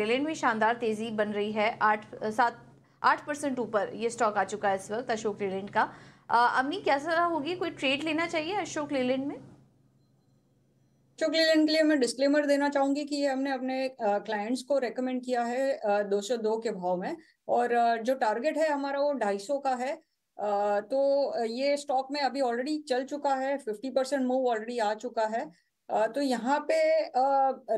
रेलेन में शानदार तेजी बन रही है आठ सात आठ परसेंट ऊपर ये स्टॉक आ चुका है इस वक्त अशोक लेलैंड का अमनी क्या सलाह होगी कोई ट्रेड लेना चाहिए अशोक लेलैंड में अशोक लेलैंड के लिए मैं डिस्क्लेमर देना चाहूंगी कि हमने अपने क्लाइंट्स को रेकमेंड किया है दो सौ दो के भाव में और जो टारगेट है हमारा वो ढाई सौ का है तो ये स्टॉक में अभी ऑलरेडी चल चुका है फिफ्टी परसेंट मूव ऑलरेडी आ चुका है तो यहाँ पे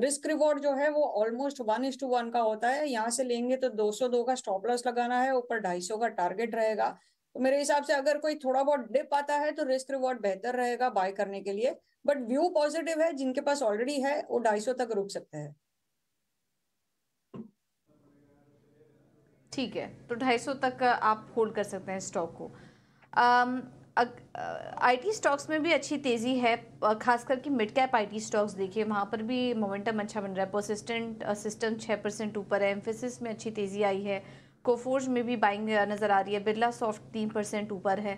रिस्क रिवॉर्ड जो है वो almost one is to one का होता है यहाँ से लेंगे तो 202 का स्टॉप लॉस लगाना है ऊपर 250 का टारगेट रहेगा तो मेरे हिसाब से अगर कोई थोड़ा बहुत डिप आता है तो रिस्क रिवॉर्ड बेहतर रहेगा बाय करने के लिए बट व्यू पॉजिटिव है जिनके पास ऑलरेडी है वो ढाई तक रुक सकते हैं ठीक है तो 250 तक आप होल्ड कर सकते हैं स्टॉक को आईटी स्टॉक्स में भी अच्छी तेज़ी है खास करके मिड कैप आईटी स्टॉक्स देखिए वहाँ पर भी मोमेंटम अच्छा बन रहा है परसिस्टेंट सिस्टम छः परसेंट ऊपर है एम्फेसिस में अच्छी तेज़ी आई है कोफोर्ज में भी बाइंग नज़र आ रही है बिरला सॉफ्ट तीन परसेंट ऊपर है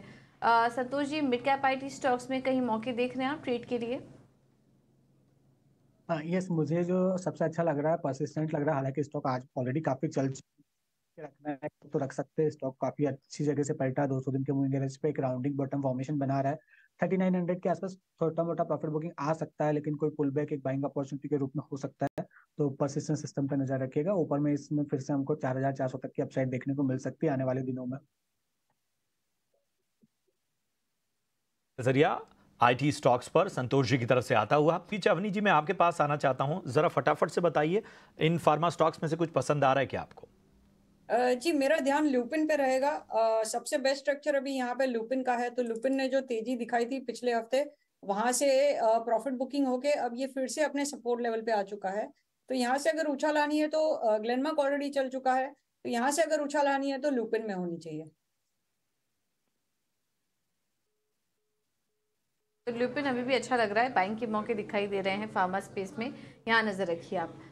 संतोष जी मिड कैप टी स्टॉक्स में कहीं मौके देख रहे हैं आप ट्रेड के लिए यस हाँ, मुझे जो सबसे अच्छा लग रहा है परसिस्टेंट लग रहा है हालांकि स्टॉक आज ऑलरेडी काफ़ी चल के रखना है तो रख सकते हैं स्टॉक काफी अच्छी जगह से पलटा दो सौ दिन के मूविंग एवरेज पे एक राउंडिंग बॉटम फॉर्मेशन बना रहा है थर्टी नाइन हंड्रेड के आसपास छोटा मोटा प्रॉफिट बुकिंग आ सकता है लेकिन कोई पुल बैक एक बाइंग अपॉर्चुनिटी के रूप में हो सकता है तो परसिस्टेंट सिस्टम पर नजर रखिएगा ऊपर में इसमें फिर से हमको चार हजार चार सौ तक की अपसाइड देखने को मिल सकती है आने वाले दिनों में जरिया आईटी स्टॉक्स पर संतोष जी की तरफ से आता हुआ पीछे अवनी जी मैं आपके पास आना चाहता हूं जरा फटाफट से बताइए इन फार्मा स्टॉक्स में से कुछ पसंद आ रहा है क्या आपको जी मेरा ध्यान लुपिन पे रहेगा सबसे बेस्ट स्ट्रक्चर अभी यहाँ पे लुपिन का है तो लुपिन ने जो तेजी दिखाई थी पिछले हफ्ते वहां से प्रॉफिट बुकिंग होके अब ये फिर से अपने सपोर्ट लेवल पे आ चुका है तो यहाँ से अगर उछाल आनी है तो ग्लेनमार्क ऑलरेडी चल चुका है तो यहाँ से अगर उछाल आनी है तो लुपिन में होनी चाहिए तो लुपिन अभी भी अच्छा लग रहा है बाइंग के मौके दिखाई दे रहे हैं फार्मा स्पेस में यहाँ नजर रखिए आप